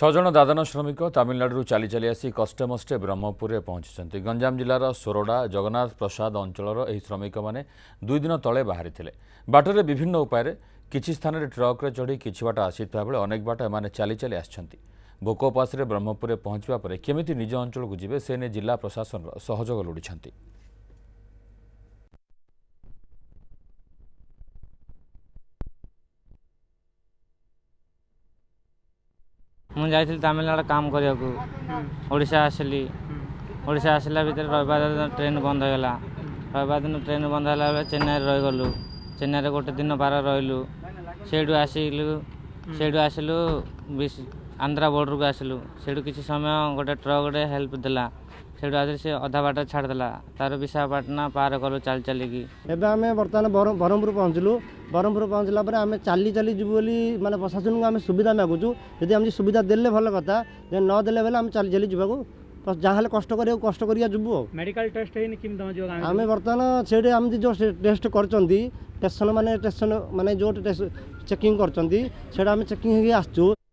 ଛଅ ଜଣ ଦାଦନ ଶ୍ରମିକ ତାମିଲନାଡ଼ୁରୁ ଚାଲି ଚାଲି ଆସି କଷ୍ଟେମଷ୍ଟେ ବ୍ରହ୍ମପୁରରେ ପହଞ୍ଚିଛନ୍ତି ଗଞ୍ଜାମ ଜିଲ୍ଲାର ସୋରଡ଼ା ଜଗନ୍ନାଥ ପ୍ରସାଦ ଅଞ୍ଚଳର ଏହି ଶ୍ରମିକମାନେ ଦୁଇ ଦିନ ତଳେ ବାହାରିଥିଲେ ବାଟରେ ବିଭିନ୍ନ ଉପାୟରେ କିଛି ସ୍ଥାନରେ ଟ୍ରକ୍ରେ ଚଢ଼ି କିଛି ବାଟ ଆସିଥିବା ବେଳେ ଅନେକ ବାଟ ଏମାନେ ଚାଲି ଚାଲି ଆସିଛନ୍ତି ଭୋକ ଉପାସରେ ବ୍ରହ୍ମପୁରରେ ପହଞ୍ଚିବା ପରେ କେମିତି ନିଜ ଅଞ୍ଚଳକୁ ଯିବେ ସେ ନେଇ ଜିଲ୍ଲା ପ୍ରଶାସନର ସହଯୋଗ ଲୋଡ଼ିଛନ୍ତି ମୁଁ ଯାଇଥିଲି ତାମିଲନାଡ଼ୁ କାମ କରିବାକୁ ଓଡ଼ିଶା ଆସିଲି ଓଡ଼ିଶା ଆସିଲା ଭିତରେ ରବିବାର ଦିନ ଟ୍ରେନ୍ ବନ୍ଦ ହୋଇଗଲା ରବିବାର ଦିନ ଟ୍ରେନ୍ ବନ୍ଦ ହେଲା ବେଳେ ଚେନ୍ନାଇରେ ରହିଗଲୁ ଚେନ୍ନାଇରେ ଗୋଟେ ଦିନ ବାର ରହିଲୁ ସେଇଠୁ ଆସିଲୁ ସେଇଠୁ ଆସିଲୁ ଆନ୍ଧ୍ରା ବର୍ଡ଼ରକୁ ଆସିଲୁ ସେଇଠୁ କିଛି ସମୟ ଗୋଟେ ଟ୍ରକ୍ରେ ହେଲ୍ପ ଦେଲା ସେଇଠୁ ଆସି ସେ ଅଧା ବାଟ ଛାଡ଼ିଦେଲା ତାର ବିଶାଖାପାଟଣା ପାର କଲୁ ଚାଲି ଚାଲିକି ଏବେ ଆମେ ବର୍ତ୍ତମାନ ବ୍ରହ୍ମପୁର ପହଞ୍ଚିଲୁ ବ୍ରହ୍ମପୁର ପହଞ୍ଚିଲା ପରେ ଆମେ ଚାଲି ଚାଲି ଯିବୁ ବୋଲି ମାନେ ପ୍ରଶାସନକୁ ଆମେ ସୁବିଧା ମାଗୁଛୁ ଯଦି ଆମକୁ ସୁବିଧା ଦେଲେ ଭଲ କଥା ଯଦି ନ ଦେଲେ ବୋଲେ ଆମେ ଚାଲି ଚାଲି ଯିବାକୁ ଯାହା ହେଲେ କଷ୍ଟ କରିବାକୁ କଷ୍ଟ କରିକି ଯିବୁ ଆଉ ମେଡିକାଲ ଟେଷ୍ଟ ହେଇନି କେମିତି ତମ ଯୋଉ ଆମେ ବର୍ତ୍ତମାନ ସେଇଠି ଆମେ ଯେଉଁ ଟେଷ୍ଟ କରିଛନ୍ତି ଷ୍ଟେସନ ମାନେ ଷ୍ଟେସନ ମାନେ ଯେଉଁ ଚେକିଂ କରିଛନ୍ତି ସେଇଟା ଆମେ ଚେକିଂ ହେଇକି ଆସିଛୁ